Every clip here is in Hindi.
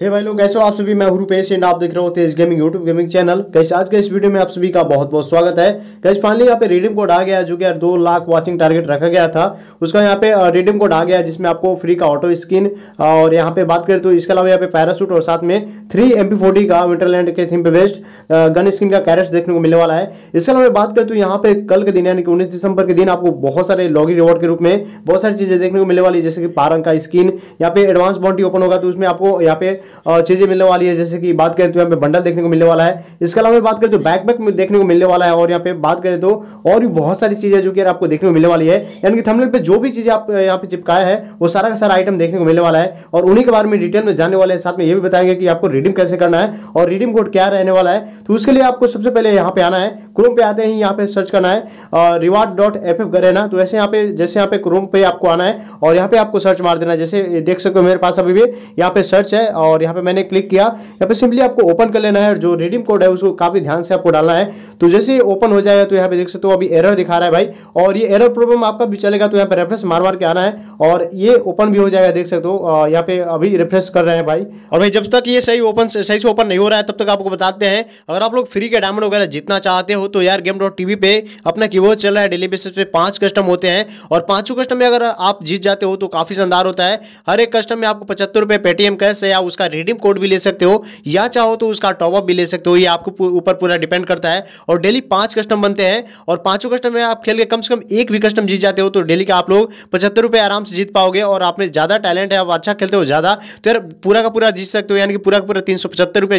हे भाई लोग कैसे हो आप सभी मैं हूं रुपेश एंड आप देख रहे हो Tej gaming YouTube gaming channel कैसे आज के इस वीडियो में आप सभी का बहुत बहुत स्वागत है कैसे फाइनली यहाँ पे रिडीम कोड आ गया जो कि यार दो लाख वाचिंग टारगेट रखा गया था उसका यहाँ पे रिडीम कोड आ गया जिसमें आपको फ्री का ऑटो स्किन और यहाँ पे बात करें तो इसके अलावा यहाँ पे पैरासूट और साथ में थ्री एम का विंटरलैंड के थीम पे बेस्ट गन स्किन का कैरेट देखने को मिलने वाला है इसके अलावा बात करें तो यहाँ पे कल के दिन यानी कि उन्नीस दिसंबर के दिन आपको बहुत सारे लॉगिंग रिवॉर्ड के रूप में बहुत सारी चीज़ें देखने को मिलने वाली जैसे कि पारंग का स्किन यहाँ पे एडवांस बाउंड्री ओपन होगा तो उसमें आपको यहाँ पे चीज़ें मिलने वाली है जैसे कि बात करें तो यहाँ पे बंडल देखने को मिलने वाला है इसके अलावा बात करें तो बैकबैक देखने को मिलने वाला है और यहाँ पे बात करें तो और भी बहुत सारी चीज़ें जो कि आपको देखने को मिलने वाली है यानी कि थमलेट पर जो भी चीज़ें आप यहाँ पे चिपकाया है वो सारा का सारा आइटम देखने को मिलने वाला है और उन्हीं के बारे में डिटेल में जानने वाले हैं साथ में ये भी बताएंगे कि आपको रिडीम कैसे करना है और रिडीम कोड क्या रहने वाला है तो उसके लिए आपको सबसे पहले यहाँ पे आना है क्रोम पे आते ही यहाँ पे सर्च करना है रिवार्ड डॉट एफ एफ करें ना तो ऐसे यहाँ पे जैसे यहाँ पे क्रोम पे आपको आना है और यहाँ पे आपको सर्च मार देना जैसे देख सकते हो मेरे पास अभी भी यहाँ पे सर्च है और और यहाँ पे मैंने क्लिक किया यहाँ पे सिंपली आपको ओपन कर लेना है और जो रिडीम कोड है उसको काफ़ी ध्यान से आपको डालना है तो जैसे ही ओपन हो जाएगा तो यहाँ पे देख सकते हो अभी एरर दिखा रहा है भाई और ये एरर प्रॉब्लम आपका भी चलेगा तो यहाँ पे रेफरेंस मार मार के आना है और ये ओपन भी हो जाएगा देख सकते हो यहाँ पे अभी रेफरेंस कर रहे हैं भाई और भाई जब तक ये सही ओपन सही से ओपन नहीं हो रहा है तब तक आपको बताते हैं अगर आप लोग फ्री के डायमंड वगैरह जीतना चाहते हो तो यार गेम डॉट टीवी पे अपना की चल रहा है डेली बेसिस पे पांच कस्टम होते हैं और पांचों कस्टम में अगर आप जीत जाते हो तो काफी शानदार होता है हर एक कस्टम में आपको पचहत्तर रुपए पेटीएम कैश या उसका उसका रिडीम कोड भी ले सकते हो या चाहो तो उसका टॉपअप भी ले सकते हो ये आपको ऊपर पूरा डिपेंड करता है और डेली पांच कस्टम बनते हैं और पांचों कस्टम में आप खेल के कम से कम एक भी कस्टम जीत जाते हो तो डेली का आप लोग पचहत्तर आराम से जीत पाओगे और आपने ज़्यादा टैलेंट है आप अच्छा खेलते हो ज़्यादा तो यार पूरा का पूरा जीत सकते हो यानी कि पूरा का पूरा तीन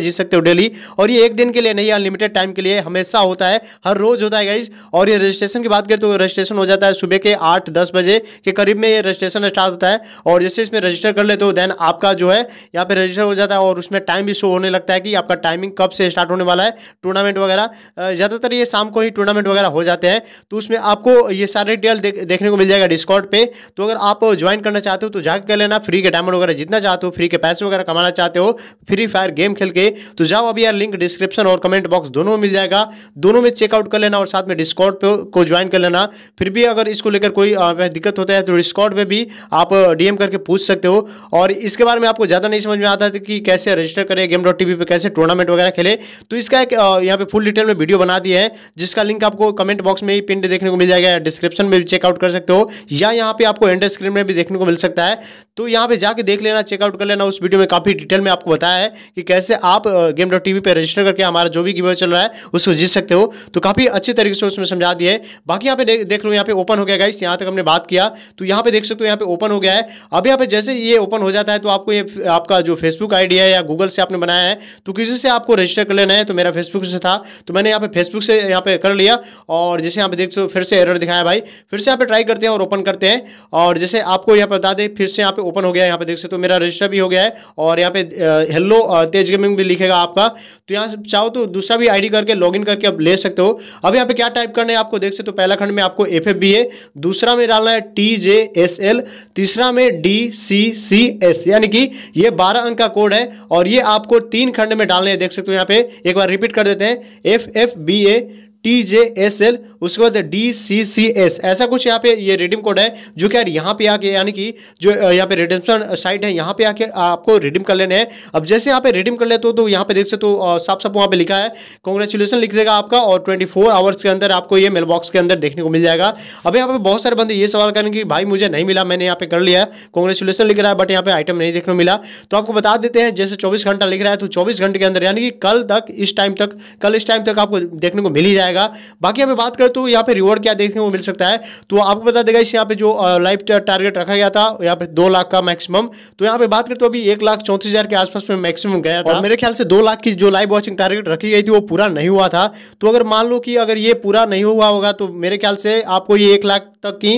जीत सकते हो डेली और ये एक दिन के लिए नहीं अनलिमिटेड टाइम के लिए हमेशा होता है हर रोज़ होता है गाइज और ये रजिस्ट्रेशन की बात करें तो रजिस्ट्रेशन हो जाता है सुबह के आठ दस बजे के करीब में ये रजिस्ट्रेशन स्टार्ट होता है और जैसे इसमें रजिस्टर कर लेते हो देन आपका जो है यहाँ पे रजिस्टर हो जाता है और उसमें टाइम भी शो होने लगता है कि आपका टाइमिंग कब से स्टार्ट होने वाला है टूर्नामेंट वगैरह ज़्यादातर ये शाम को ही टूर्नामेंट वगैरह हो जाते हैं तो उसमें आपको ये सारे डिटेल देखने को मिल जाएगा डिस्काउंट पे तो अगर आप ज्वाइन करना चाहते हो तो जाकर कर लेना फ्री के डायमंड वगैरह जितना चाहते हो फ्री के पैसे वगैरह कमाना चाहते हो फ्री फायर गेम खेल के तो जाओ अभी यार लिंक डिस्क्रिप्शन और कमेंट बॉक्स दोनों में मिल जाएगा दोनों में चेकआउट कर लेना और साथ में डिस्काउंट को ज्वाइन कर लेना फिर भी अगर इसको लेकर कोई दिक्कत होता है तो डिस्काउंट पर भी आप डीएम करके पूछ सकते हो और इसके बारे में आपको ज़्यादा नहीं समझ में आता चाहता था कि कैसे रजिस्टर करें गेम डॉट टी पे कैसे टूर्नामेंट वगैरह खेले तो इसका एक यहाँ पे फुल डिटेल में वीडियो बना दिया है जिसका लिंक आपको कमेंट बॉक्स में ही पिंड देखने को मिल जाएगा डिस्क्रिप्शन में भी चेकआउट कर सकते हो या यहाँ पे आपको एंड स्क्रीन में भी देखने को मिल सकता है तो यहाँ पे जाके देख लेना चेकआउट कर लेना उस वीडियो में काफ़ी डिटेल में आपको बताया है कि कैसे आप गेम डॉट टी पर रजिस्टर करके हमारा जो भी गिवे चल रहा है उसको जीत सकते हो तो काफ़ी अच्छे तरीके से उसमें समझा दिया है बाकी यहाँ पे देख लो यहाँ पे ओपन हो गया गाइस यहाँ तक हमने बात किया तो यहाँ पे देख सकते हो यहाँ पे ओपन हो गया है अब यहाँ पे जैसे ये ओपन हो जाता है तो आपको ये आपका जो फेस फेसबुक आईडी है या गूगल से आपने बनाया है तो किसी से आपको रजिस्टर कर लेना है तो मेरा फेसबुक से था तो मैंने यहाँ पे फेसबुक से यहाँ पे कर लिया और जैसे यहाँ पे देख सो फिर से एरर दिखाया भाई फिर से यहाँ पे ट्राई करते हैं और ओपन करते हैं और जैसे आपको यहाँ पे बता दें फिर से यहाँ पे ओपन हो गया यहाँ पे देख सकते तो मेरा रजिस्टर भी हो गया है और यहाँ पे हेलो तेज गेमिंग भी लिखेगा आपका तो यहाँ से चाहो तो दूसरा भी आई करके लॉग करके आप ले सकते हो अब यहाँ पे क्या टाइप करना है आपको देख सकते हो पहला खंड में आपको एफ है दूसरा में डालना है टी जे एस एल तीसरा में डी सी सी एस यानी कि ये बारह अंक का कोड है और ये आपको तीन खंड में डालने हैं देख सकते हो यहाँ पे एक बार रिपीट कर देते हैं F F B A T J S L उसके बाद डी सी सी एस ऐसा कुछ यहाँ पे ये रिडीम कोड है जो कि यार यहाँ पे आके यानी कि जो यहाँ पे रिडेम्पशन साइट है यहाँ पे आके आपको रिडीम कर लेने हैं अब जैसे यहाँ पे रिडीम कर लेते हो तो यहाँ पे देख सकते हो साफ साफ वहाँ पे लिखा है कॉन्ग्रेचुलेसन लिख देगा आपका और ट्वेंटी फोर आवर्स के अंदर आपको ये मेल बॉक्स के अंदर देखने को मिल जाएगा अब यहाँ पे बहुत सारे बंदे ये सवाल करेंगे कि भाई मुझे नहीं मिला मैंने यहाँ पे कर लिया कॉन्ग्रेचुलेसन लिख रहा है बट यहाँ पे आइटम नहीं देखने को मिला तो आपको बता देते हैं जैसे चौबीस घंटा लिख रहा है तो चौबीस घंटे के अंदर यानी कि कल तक इस टाइम तक कल इस टाइम तक आपको देखने को मिल ही जाएगा जाएगा बाकी यहाँ बात करें तो यहाँ पे रिवॉर्ड क्या देखने को मिल सकता है तो आपको बता देगा इस यहाँ पे जो लाइफ टारगेट रखा गया था यहाँ पे दो लाख का मैक्सिमम तो यहाँ पे बात करें तो अभी एक लाख चौंतीस हज़ार के आसपास में मैक्सिमम गया था और मेरे ख्याल से दो लाख की जो लाइव वॉचिंग टारगेट रखी गई थी वो पूरा नहीं हुआ था तो अगर मान लो कि अगर ये पूरा नहीं हुआ होगा तो मेरे ख्याल से आपको ये एक लाख तक की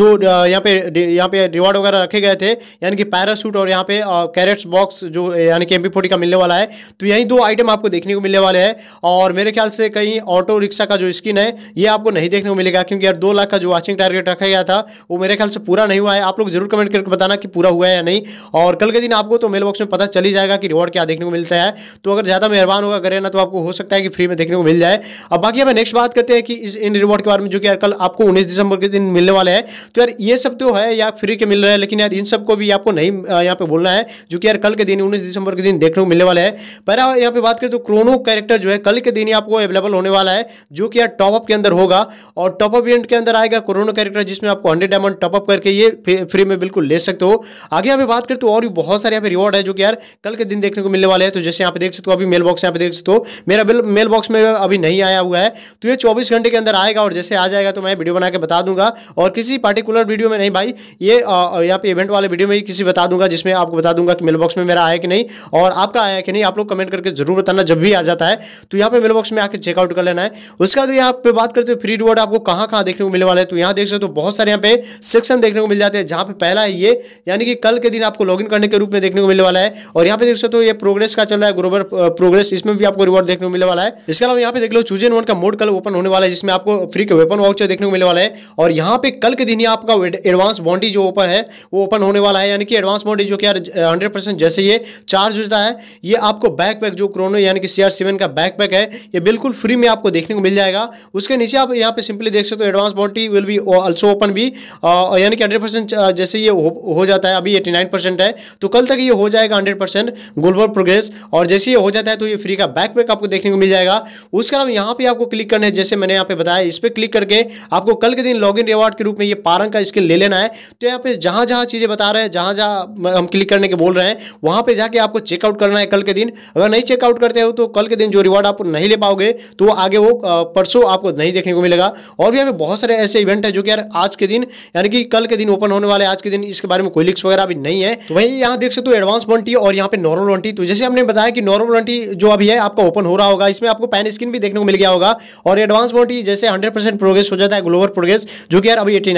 जो यहाँ पे यहाँ पे रिवॉर्ड वगैरह रखे गए थे यानी कि पैरासूट और यहाँ पे कैरेट्स बॉक्स जो यानी कि एम का मिलने वाला है तो यही दो आइटम आपको देखने को मिलने वाले हैं और मेरे ख्याल से कहीं ऑटो रिक्शा शिक्षा का जो स्किन है ये आपको नहीं देखने को मिलेगा क्योंकि यार दो लाख का जो वाचिंग टारगेट रखा गया था वो मेरे ख्याल से पूरा नहीं हुआ है आप लोग जरूर कमेंट करके बताना कि पूरा हुआ है या नहीं और कल के दिन आपको तो मेल बॉक्स में पता चली जाएगा कि रिवॉर्ड क्या देखने को मिलता है तो अगर ज़्यादा मेहरबान होगा करें ना तो आपको हो सकता है कि फ्री में देखने को मिल जाए अब बाकी हमें नेक्स्ट बात करते हैं कि इस इन रिवॉर्ड के बारे में जो कि यार कल आपको उन्नीस दिसंबर के दिन मिलने वाले हैं तो यार ये सब तो है या फ्री के मिल रहे हैं लेकिन यार इन सबको भी आपको नहीं यहाँ पे बोलना है जो कि यार कल के दिन उन्नीस दिसंबर के दिन देखने को मिलने वाले हैं पहला यहाँ पे बात करें तो क्रोनो कैरेक्टर जो है कल के दिन ही आपको अवेलेबल होने वाला है जो कि यार टॉपअप के अंदर होगा और टॉपअप इवेंट के अंदर आएगा कोरोना कैरेक्टर जिसमें आपको हंड्रेड डायमंड टॉपअप करके ये फ्री में बिल्कुल ले सकते हो आगे यहाँ पे बात करते हो और भी बहुत सारे यहाँ पे रिवॉर्ड है जो कि यार कल के दिन देखने को मिलने वाले हैं तो जैसे यहाँ पे देख सकते हो अभी मेल बॉक्स यहाँ पे देख सकते हो मेरा बिल मेल बॉक्स में अभी नहीं आया हुआ है तो ये चौबीस घंटे के अंदर आएगा और जैसे आ जाएगा तो मैं वीडियो बना के बता दूंगा और किसी पर्टिकुलर वीडियो में नहीं भाई ये यहाँ पे इवेंट वाले वीडियो में ही किसी बता दूंगा जिसमें आपको बता दूंगा कि मेल बॉक्स में मेरा आया कि नहीं और आपका आया कि नहीं आप लोग कमेंट करके जरूर बताना जब भी आ जाता है तो यहाँ पे मेल बॉक्स में आकर चेकआउट कर लेना है उसके बाद यहाँ पे बात करते हैं फ्री रिवॉर्ड आपको कहाँ कहाँ देखने को मिलने वाला है तो यहाँ देख सकते हो तो बहुत सारे यहाँ पे सेक्शन देखने को मिल जाते हैं जहाँ पे पहला है ये यानी कि कल के दिन आपको लॉग करने के रूप में देखने को मिलने वाला है और यहाँ पे देख सकते हो ये प्रोग्रेस का चल रहा है ग्रोबर प्रोग्रेस इसमें भी आपको रिवॉर्ड देखने को मिलने वाला है इसके अलावा यहाँ पे देख लो चूजन वन का मोड कल ओपन होने वाला है जिसमें आपको फ्री के वेपन वाउचर देखने को मिलने वाला है और यहाँ पे कल के दिन ही आपका एडवांस बॉन्डी जो ओपन है वो ओपन होने वाला है यानी कि एडवांस बॉन्डी जो कि हंड्रेड जैसे ये चार्ज होता है ये आपको बैकपैक जो क्रोनो यानी कि सी का बैक है ये बिल्कुल फ्री में आपको देखने को मिल जाएगा उसके नीचे आप यहाँ पे सिंपली देख सकते हो advance bounty will be also open भी uh, यानी कि हंड्रेड परसेंट uh, जैसे ये हो, हो जाता है अभी एटी नाइन परसेंट है तो कल तक ये हो जाएगा हंड्रेड परसेंट ग्लोबल प्रोग्रेस और जैसे ये हो जाता है तो ये फ्री का बैक पैक आपको देखने को मिल जाएगा उसके अलावा यहाँ पर आपको क्लिक करना है जैसे मैंने यहाँ पे बताया इस पर क्लिक करके आपको कल के दिन लॉग इन रिवॉर्ड के रूप में ये पारंग का स्किल ले लेना है तो यहाँ पे जहाँ जहाँ चीज़ें बता रहे हैं जहाँ जहाँ हम क्लिक करने के बोल रहे हैं वहाँ पे जाके आपको चेकआउट करना है कल के दिन अगर नहीं चेकआउट करते हो तो कल के दिन जो रिवॉर्ड आप नहीं ले पाओगे तो आगे वो आ, uh, परसों आपको नहीं देखने को मिलेगा और भी हमें बहुत सारे ऐसे इवेंट है जो कि यार आज के दिन यानी कि कल के दिन ओपन होने वाले आज के दिन इसके बारे में कोई लिक्स वगैरह अभी नहीं है तो वही यहाँ देख सकते हो एडवांस वॉन्टी और यहाँ पे नॉर्मल वॉन्टी तो जैसे हमने बताया कि नॉर्मल वॉन्टी जो अभी है आपका ओपन हो रहा होगा इसमें आपको पैन स्क्रीन भी देखने को मिल गया होगा और एडवांस वॉन्टी जैसे हंड्रेड प्रोग्रेस हो जाता है ग्लोबल प्रोग्रेस जो कि यार अभी एटी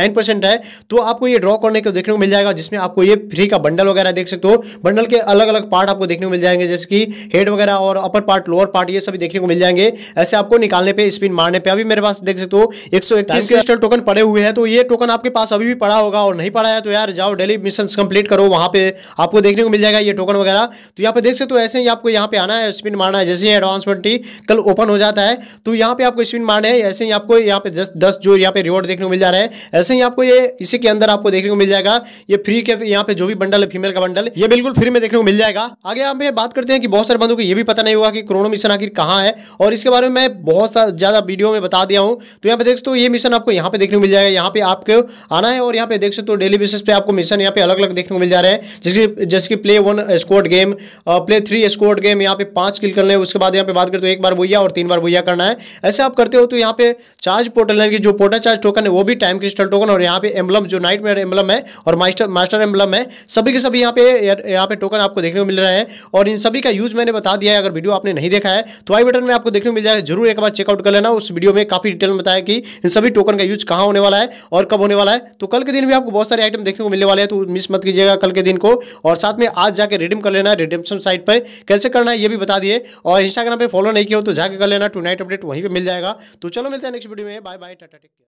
है तो आपको ये ड्रॉ करने को देखने को मिल जाएगा जिसमें आपको ये फ्री का बंडल वगैरह देख सकते हो बंडल के अलग अलग पार्ट आपको देखने को मिल जाएंगे जैसे कि हेड वगैरह और अपर पार्ट लोअर पार्ट ये सभी देखने को मिल जाएंगे ऐसे आपको निकालने पे सकते स्पिन मारने पे अभी मेरे पास देख सकते हो एक सौ इक्कीस क्रिस्टल टोकन पड़े हुए हैं तो ये टोकन आपके पास अभी भी पड़ा होगा और नहीं पड़ा है तो यार जाओ डेली मिशन कंप्लीट करो वहां पे आपको देखने को मिल जाएगा ये टोकन वगैरह तो यहाँ पे देख सकते हो ऐसे ही आपको यहाँ पे आना है स्पिन मारना है जैसे एडवांस ट्वेंटी कल ओपन हो जाता है तो यहाँ पे आपको स्पिन मारना है ऐसे ही आपको यहाँ पे जस्ट दस जो यहाँ पे रिवॉर्ड देखने को मिल जा रहा है ऐसे ही आपको ये इसी के अंदर आपको देखने को मिल जाएगा ये फ्री के यहाँ पे जो भी बंडल है फीमेल का बंडल ये बिल्कुल फ्री में देखने को मिल जाएगा आगे आप बात करते हैं कि बहुत सारे बंदों को ये भी पता नहीं होगा कि क्रोनो मिशन आखिर कहाँ है और इसके बारे में मैं बहुत सारा ज़्यादा वीडियो में बता दिया हूँ तो यहाँ पे देख सकते हो ये मिशन आपको यहाँ पे देखने को मिल जाएगा यहाँ पे आपको आना है और यहाँ पे देख सकते हो डेली बेसिस पे आपको मिशन यहाँ पे अलग अलग देखने को मिल जा रहे हैं जैसे जैसे कि play one scored game play three scored game यहाँ पे पाँच किल करने उसके बाद यहाँ पे बात करते हो एक बार भुया और तीन बार भुया करना है ऐसे आप करते हो तो यहाँ पे चार्ज पोर्टल है जो पोर्टल चार्ज टोकन है वो भी टाइम क्रिस्टल टोकन और यहाँ पे एम्बलम जो नाइट मेयर एम्बलम है और मास्टर मास्टर एम्बलम है सभी के सभी यहाँ पे यहाँ पे टोकन आपको देखने को मिल रहे हैं और इन सभी का यूज मैंने बता दिया है अगर वीडियो आपने नहीं देखा है तो आई बटन में आपको देखने को मिल जाएगा जरूर एक बार चेकआउट कर लेना उस वीडियो में काफ़ी डिटेल में बताया कि इन सभी टोकन का यूज कहाँ होने वाला है और कब होने वाला है तो कल के दिन भी आपको बहुत सारे आइटम देखने को मिलने वाले हैं तो मिस मत कीजिएगा कल के दिन को और साथ में आज जाकर रिडीम कर लेना रिडीमशन साइट पर कैसे करना है ये भी बता दिए और इंस्टाग्राम पर फॉलो नहीं किया तो जाकर कर लेना टू अपडेट वहीं पर मिल जाएगा तो चलो मिलते हैं नेक्स्ट वीडियो में बाय बाय टाटा टेक